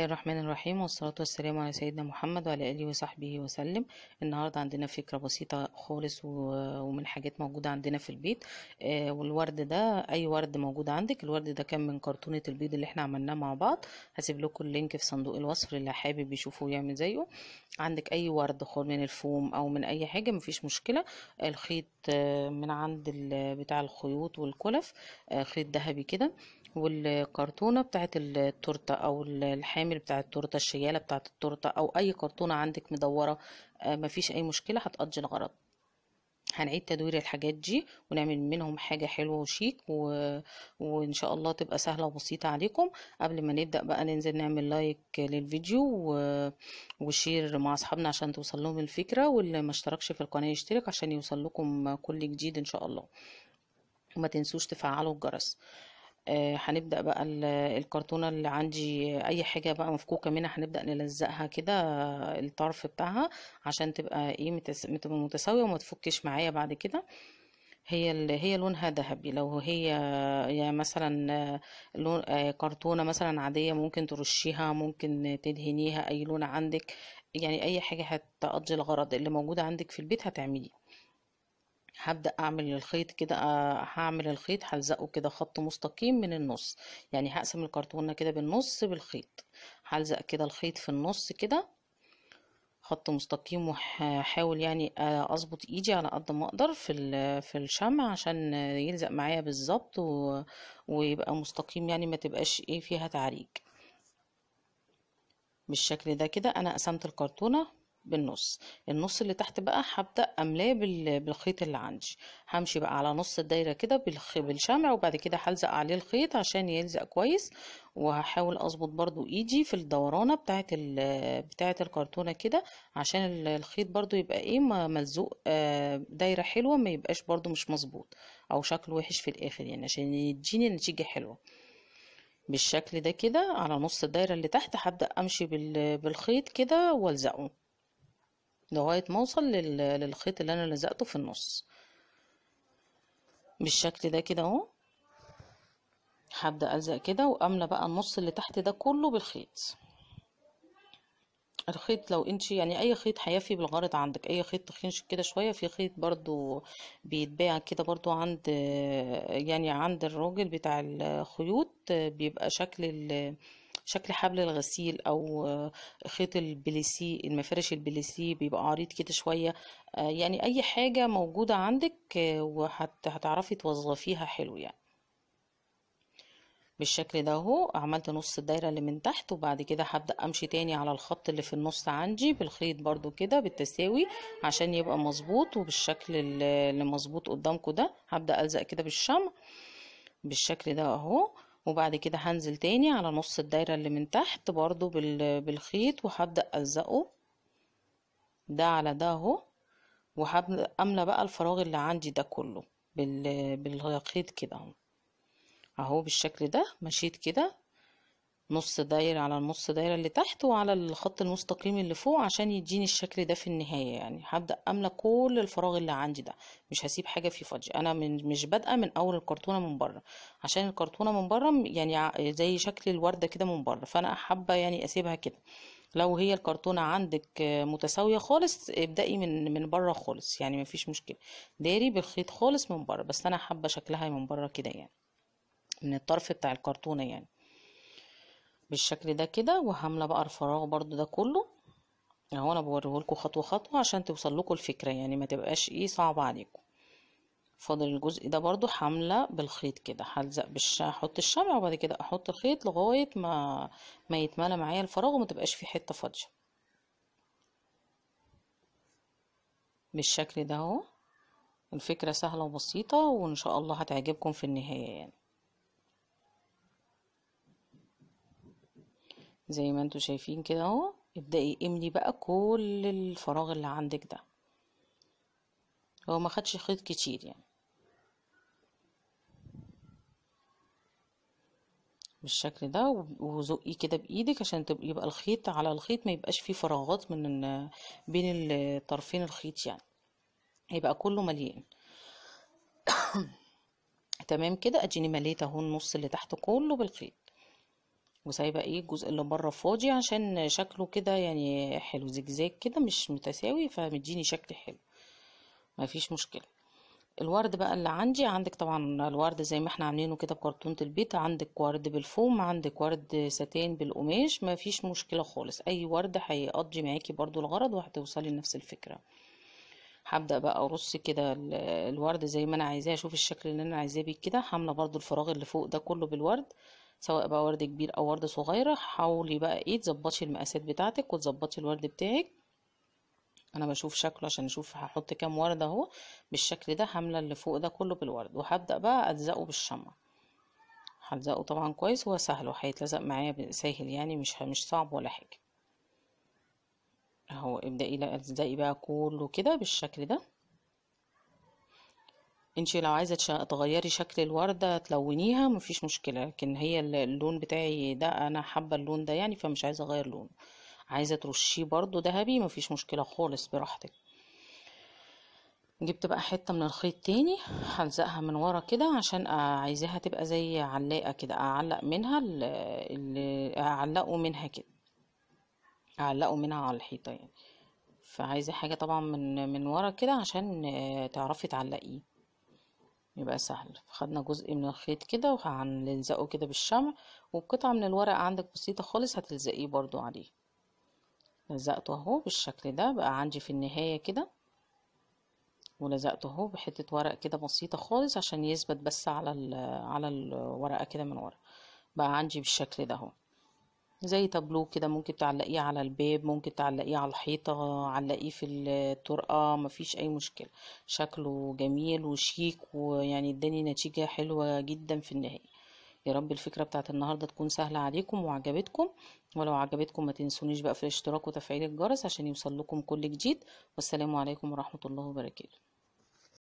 الله الرحمن الرحيم والصلاة والسلام على سيدنا محمد وعلى آله وصحبه وسلم النهاردة عندنا فكرة بسيطة خالص ومن حاجات موجودة عندنا في البيت آه، والورد ده أي ورد موجود عندك الورد ده كان من كرتونة البيض اللي احنا عملناه مع بعض هسيب لكم اللينك في صندوق الوصف اللي حابب يشوفه يعمل زيه عندك أي ورد خالص من الفوم أو من أي حاجة مفيش مشكلة الخيط آه، من عند بتاع الخيوط والكلف آه، خيط ذهبي كده والكرتونة بتاعت التورتة أو الحامل بتاع التورتة الشيالة بتاعت التورتة أو أي كرتونة عندك مدورة آه، مفيش أي مشكلة هتقضي الغرض هنعيد تدوير الحاجات دي ونعمل منهم حاجة حلوة وشيك و... وإن شاء الله تبقى سهلة وبسيطة عليكم قبل ما نبدأ بقى ننزل نعمل لايك للفيديو و... وشير مع أصحابنا عشان توصل لهم الفكرة واللي ما اشتركش في القناة يشترك عشان يوصل لكم كل جديد إن شاء الله وما تنسوش تفعلوا الجرس آه، هنبدأ بقى الكرتونة اللي عندي أي حاجة بقى مفكوكة منها هنبدأ نلزقها كده آه، الطرف بتاعها عشان تبقى ايه متبقى متساوية وما تفكش معايا بعد كده هي هي لونها ذهبي لو هي يعني مثلا آه، لون كرتونه مثلا عاديه ممكن ترشيها ممكن تدهنيها اي لون عندك يعني اي حاجه هتقضي الغرض اللي موجود عندك في البيت هتعمليه هبدأ أعمل الخيط كده آه، هعمل الخيط هلزقه كده خط مستقيم من النص يعني هقسم الكرتونة كده بالنص بالخيط هلزق كده الخيط في النص كده خط مستقيم وهحاول يعني آه، اظبط ايدي على قد ما اقدر في في الشمع عشان يلزق معايا بالظبط ويبقى مستقيم يعني ما تبقاش ايه فيها تعريج بالشكل ده كده انا قسمت الكرتونه بالنص النص اللي تحت بقى هبدأ أملاه بالخيط اللي عندي همشي بقى على نص الدايرة كده بالشمع وبعد كده هلزق عليه الخيط عشان يلزق كويس وهحاول أظبط برضو إيدي في الدورانة بتاعة بتاعة الكرتونة كده عشان الخيط برضو يبقى إيه ملزوق آه، دايرة حلوة ما يبقاش برضو مش مظبوط أو شكله وحش في الآخر يعني عشان يديني نتيجة حلوة بالشكل ده كده على نص الدايرة اللي تحت هبدأ أمشي بالخيط كده وألزقه لغاية ما اوصل للخيط اللي انا لزقته في النص بالشكل ده كده اهو هبدأ الزق كده واملى بقى النص اللي تحت ده كله بالخيط الخيط لو انت يعني اي خيط هيفي بالغرض عندك اي خيط تخينش كده شويه في خيط برضو بيتباع كده برضو عند يعني عند الراجل بتاع الخيوط بيبقى شكل شكل حبل الغسيل او آه، خيط البليسي المفارش البليسي بيبقى عريض كده شويه آه، يعني اي حاجه موجوده عندك آه، وهتعرفي توظفيها حلو يعني بالشكل ده اهو عملت نص الدايره اللي من تحت وبعد كده هبدا امشي تاني على الخط اللي في النص عندي بالخيط برضو كده بالتساوي عشان يبقى مظبوط وبالشكل اللي مظبوط قدامكم ده هبدا الزق كده بالشمع بالشكل ده اهو وبعد كده هنزل تاني على نص الدايرة اللي من تحت برضو بالخيط وهبدأ ألزقه ده على ده اهو وهبدأ أملى بقى الفراغ اللي عندي ده كله بالخيط كده اهو اهو بالشكل ده مشيت كده نص دايرة على النص دايرة اللي تحت وعلى الخط المستقيم اللي فوق عشان يديني الشكل ده في النهاية يعني هبدأ أملى كل الفراغ اللي عندي ده مش هسيب حاجة فيه فاضية أنا من مش بادئة من أول الكرتونة من بره عشان الكرتونة من بره يعني زي شكل الوردة كده من بره فأنا حابة يعني أسيبها كده لو هي الكرتونة عندك متساوية خالص ابدأي من من بره خالص يعني مفيش مشكلة داري بالخيط خالص من بره بس أنا حابة شكلها من بره كده يعني من الطرف بتاع الكرتونة يعني بالشكل ده كده وهاملة بقى الفراغ برضو ده كله اهو انا بوريهولكوا خطوه خطوه عشان توصل لكم الفكره يعني ما تبقاش ايه صعبه عليكم فاضل الجزء ده برضو حامله بالخيط كده هلزق بالش هحط الشمع وبعد كده احط الخيط لغايه ما ما يتملى معايا الفراغ وما تبقاش فيه حته فاضيه بالشكل ده اهو الفكره سهله وبسيطه وان شاء الله هتعجبكم في النهايه يعني زي ما انتوا شايفين كده اهو ابدأي املي بقى كل الفراغ اللي عندك ده هو ما خدش خيط كتير يعني بالشكل ده وزقي كده بايدك عشان تبقى يبقى الخيط على الخيط ما يبقاش فيه فراغات من بين الطرفين الخيط يعني يبقى كله مليان تمام كده اديني مليت اهو النص اللي تحت كله بالخيط وسايبه ايه الجزء اللي بره فاضي عشان شكله كده يعني حلو زجزاج كده مش متساوي فمديني شكل حلو مفيش مشكله الورد بقى اللي عندي عندك طبعا الورد زي ما احنا عاملينه كده بكرتونه البيت عندك ورد بالفوم عندك ورد ساتين بالقماش مفيش مشكله خالص اي ورد هيقضي معاكي برضو الغرض وهتوصلي لنفس الفكره هبدا بقى ارص كده الورد زي ما انا عايزاه اشوف الشكل اللي انا عايزاه بيه كده حامله برضو الفراغ اللي فوق ده كله بالورد سواء بقى ورد كبير او ورد صغيرة حاولي بقى ايه تظبطي المقاسات بتاعتك وتظبطي الورد بتاعك انا بشوف شكله عشان اشوف هحط كام ورده اهو بالشكل ده هامله اللي فوق ده كله بالورد وهبدا بقى الزقه بالشمع هلزقه طبعا كويس هو سهل وهيتلزق معايا سهل يعني مش مش صعب ولا حاجه اهو ابدأي الزقي بقى كله كده بالشكل ده انتي لو عايزه تغيري شكل الورده تلونيها مفيش مشكله لكن هي اللون بتاعي ده انا حابه اللون ده يعني فمش عايزه اغير لونه عايزه ترشيه برضو ذهبي مفيش مشكله خالص براحتك جبت بقى حته من الخيط تاني هلزقها من ورا كده عشان عايزاها تبقى زي علاقه كده اعلق منها اللي اعلقه منها كده اعلقه منها على الحيطه يعني فعايزه حاجه طبعا من من ورا كده عشان آه، تعرفي تعلقيه يبقى سهل خدنا جزء من الخيط كده وهنلزقه كده بالشمع وقطعة من الورق عندك بسيطة خالص هتلزقيه برضو عليه لزقته اهو بالشكل ده بقى عندي في النهاية كده ولزقته اهو بحتة ورق كده بسيطة خالص عشان يثبت بس على على الورقة كده من ورا بقى عندي بالشكل ده اهو زي تابلو كده ممكن تعلقيه على الباب ممكن تعلقيه على الحيطة علقيه في الطرقة مفيش اي مشكلة شكله جميل وشيك ويعني اداني نتيجة حلوة جدا في النهاية يا رب الفكرة بتاعت النهاردة تكون سهلة عليكم وعجبتكم ولو عجبتكم ما تنسونيش بقى في الاشتراك وتفعيل الجرس عشان يوصل لكم كل جديد والسلام عليكم ورحمة الله وبركاته